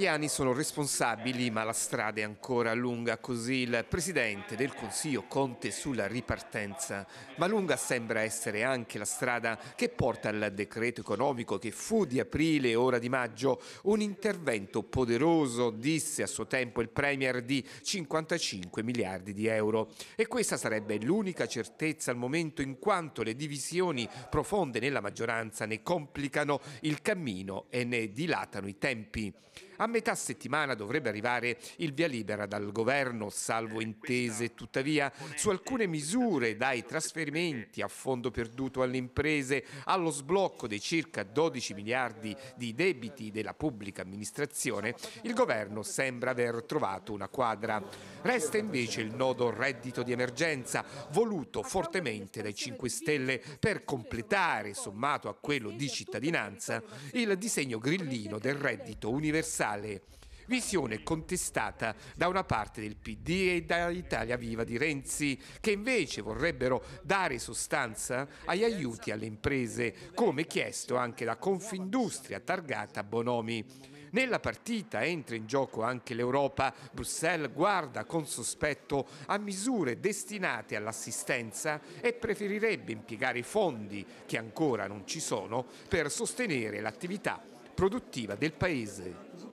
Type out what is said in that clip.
italiani sono responsabili, ma la strada è ancora lunga, così il presidente del Consiglio Conte sulla ripartenza. Ma lunga sembra essere anche la strada che porta al decreto economico che fu di aprile e ora di maggio, un intervento poderoso, disse a suo tempo il Premier, di 55 miliardi di euro. E questa sarebbe l'unica certezza al momento in quanto le divisioni profonde nella maggioranza ne complicano il cammino e ne dilatano i tempi. A metà settimana dovrebbe arrivare il via libera dal governo, salvo eh, intese tuttavia su alcune misure, dai trasferimenti a fondo perduto alle imprese, allo sblocco dei circa 12 miliardi di debiti della pubblica amministrazione, il governo sembra aver trovato una quadra. Resta invece il nodo reddito di emergenza, voluto fortemente dai 5 Stelle per completare, sommato a quello di cittadinanza, il disegno grillino del reddito universale sociale. Visione contestata da una parte del PD e dall'Italia Viva di Renzi, che invece vorrebbero dare sostanza agli aiuti alle imprese, come chiesto anche da Confindustria targata Bonomi. Nella partita entra in gioco anche l'Europa. Bruxelles guarda con sospetto a misure destinate all'assistenza e preferirebbe impiegare i fondi che ancora non ci sono per sostenere l'attività produttiva del Paese.